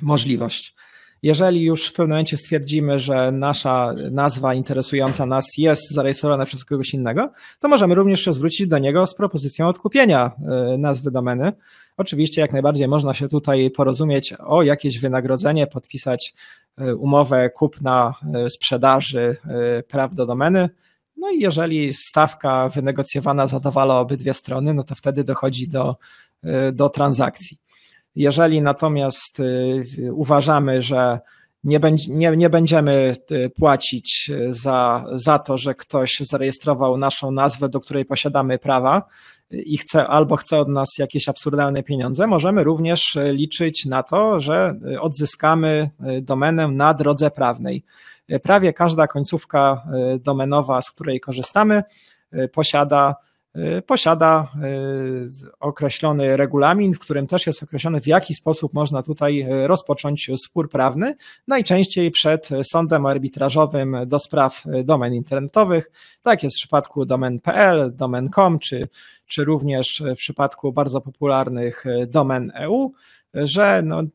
możliwość. Jeżeli już w pewnym momencie stwierdzimy, że nasza nazwa interesująca nas jest zarejestrowana przez kogoś innego, to możemy również się zwrócić do niego z propozycją odkupienia e, nazwy domeny Oczywiście jak najbardziej można się tutaj porozumieć o jakieś wynagrodzenie, podpisać e, umowę kupna, e, sprzedaży e, praw do domeny. No i jeżeli stawka wynegocjowana zadowala obydwie strony, no to wtedy dochodzi do, do transakcji. Jeżeli natomiast uważamy, że nie, nie, nie będziemy płacić za, za to, że ktoś zarejestrował naszą nazwę, do której posiadamy prawa, i chce albo chce od nas jakieś absurdalne pieniądze, możemy również e, liczyć na to, że e, odzyskamy e, domenę na drodze prawnej. Prawie każda końcówka domenowa, z której korzystamy, posiada posiada określony regulamin, w którym też jest określone, w jaki sposób można tutaj rozpocząć spór prawny, najczęściej przed sądem arbitrażowym do spraw domen internetowych. Tak jest w przypadku domen.pl, domen.com czy czy również w przypadku bardzo popularnych e, domen EU, że, no, e,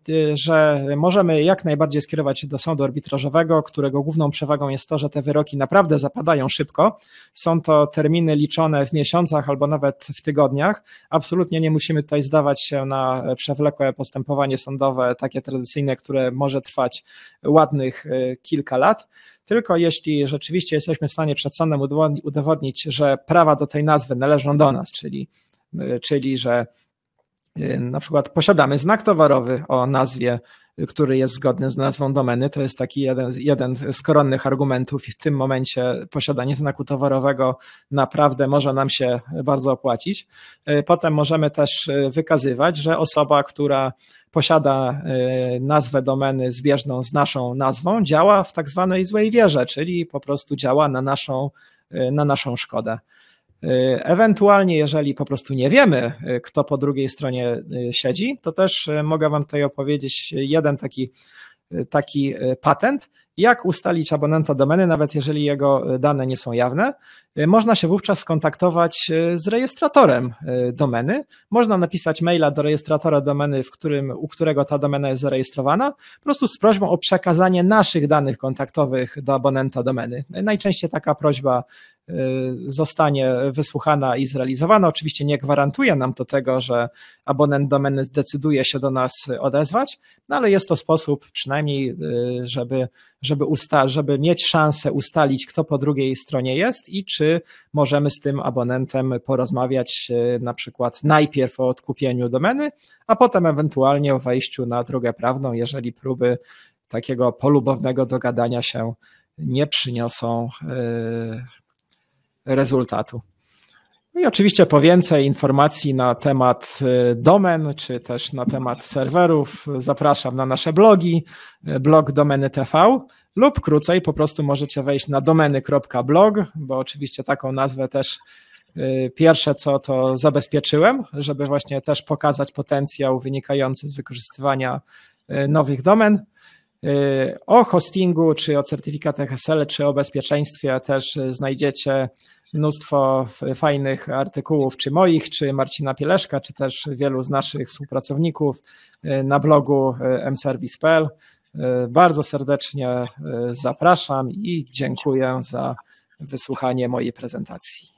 że możemy jak najbardziej skierować się do sądu arbitrażowego, którego główną przewagą jest to, że te wyroki naprawdę zapadają szybko. Są to terminy liczone w miesiącach albo nawet w tygodniach. Absolutnie nie musimy tutaj zdawać się na przewlekłe postępowanie sądowe, takie tradycyjne, które może trwać ładnych e, kilka lat. Tylko jeśli rzeczywiście jesteśmy w stanie przed sądem udowodnić, że prawa do tej nazwy należą do nas, czyli, y, czyli że y, na przykład posiadamy znak towarowy o nazwie który jest zgodny z nazwą domeny. To jest taki jeden, jeden z koronnych argumentów i w tym momencie posiadanie znaku towarowego naprawdę może nam się bardzo opłacić. E, potem możemy też e, wykazywać, że osoba, która posiada e, nazwę domeny zbieżną z naszą nazwą, działa w tak zwanej złej wierze, czyli po prostu działa na naszą, na naszą szkodę. E, ewentualnie, jeżeli po prostu nie wiemy, e, kto po drugiej stronie e, siedzi, to też mogę Wam tutaj opowiedzieć jeden taki, taki patent, jak ustalić abonenta domeny, nawet jeżeli jego e, dane nie są jawne. E, można się wówczas skontaktować e, z rejestratorem domeny. Można napisać maila do rejestratora domeny, w którym, u którego ta domena jest zarejestrowana, po prostu z prośbą o przekazanie naszych danych kontaktowych do abonenta domeny. Najczęściej taka prośba zostanie wysłuchana i zrealizowana. Oczywiście nie gwarantuje nam to tego, że abonent domeny zdecyduje się do nas odezwać, no ale jest to sposób przynajmniej, żeby żeby, usta żeby mieć szansę ustalić, kto po drugiej stronie jest i czy możemy z tym abonentem porozmawiać e, na przykład najpierw o odkupieniu domeny, a potem ewentualnie o wejściu na drogę prawną, jeżeli próby takiego polubownego dogadania się nie przyniosą e, rezultatu. No i oczywiście po więcej informacji na temat y, domen, czy też na temat serwerów, zapraszam na nasze blogi, y, blog Domeny TV, lub krócej po prostu możecie wejść na domeny.blog, bo oczywiście taką nazwę też y, Pierwsze co to zabezpieczyłem, żeby właśnie też pokazać potencjał wynikający z wykorzystywania nowych domen. O hostingu, czy o certyfikatach SL, czy o bezpieczeństwie też znajdziecie mnóstwo fajnych artykułów, czy moich, czy Marcina Pieleszka, czy też wielu z naszych współpracowników y, na blogu y, mservice.pl. Y, bardzo serdecznie zapraszam i dziękuję za wysłuchanie mojej prezentacji.